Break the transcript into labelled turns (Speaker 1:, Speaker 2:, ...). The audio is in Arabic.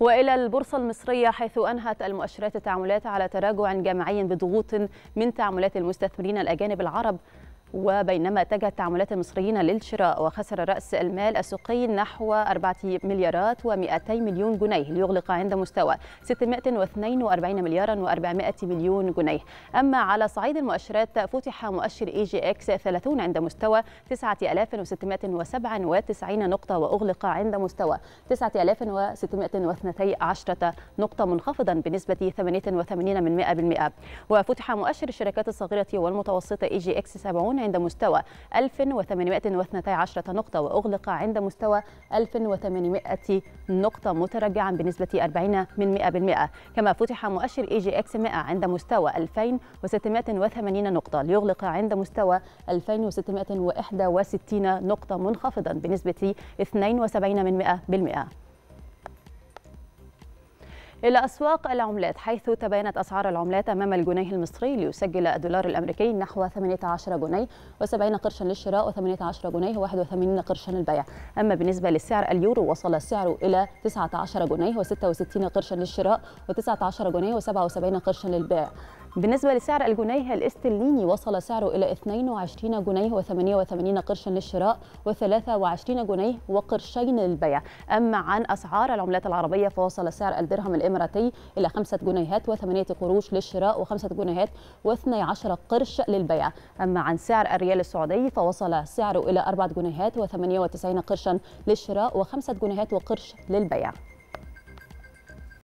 Speaker 1: وإلى البورصة المصرية حيث أنهت المؤشرات التعاملات على تراجع جماعي بضغوط من تعاملات المستثمرين الأجانب العرب وبينما اتجهت تعاملات المصريين للشراء وخسر رأس المال السوقي نحو 4 مليارات و200 مليون جنيه ليغلق عند مستوى 642 مليار و400 مليون جنيه أما على صعيد المؤشرات فتح مؤشر اي جي اكس 30 عند مستوى 9697 نقطة وأغلق عند مستوى 9612 نقطة منخفضا بنسبة 88 وفتح مؤشر الشركات الصغيرة والمتوسطة اي جي اكس 70 عند مستوى 1812 نقطة وأغلق عند مستوى 1800 نقطة متراجعا بنسبة 40 من 100% كما فتح مؤشر اي جي اكس 100 عند مستوى 2680 نقطة ليغلق عند مستوى 2661 نقطة منخفضا بنسبة 72 من 100% إلى أسواق العملات حيث تباينت أسعار العملات أمام الجنيه المصري ليسجل الدولار الأمريكي نحو 18 جنيه و70 قرشا للشراء و18 جنيه و81 قرشا للبيع أما بالنسبة للسعر اليورو وصل سعره إلى 19 جنيه و66 قرشا للشراء و19 جنيه و77 قرشا للبيع بالنسبة لسعر الجنيه الاسترليني وصل سعره إلى 22 جنيه و88 قرشا للشراء و23 جنيه وقرشين للبيع أما عن أسعار العملات العربية فوصل سعر الدرهم الإيراني الإماراتي إلى 5 جنيهات و8 قروش للشراء و5 جنيهات و12 قرش للبيع أما عن سعر الريال السعودي فوصل سعره إلى 4 جنيهات و98 قرشا للشراء و5 جنيهات وقرش للبيع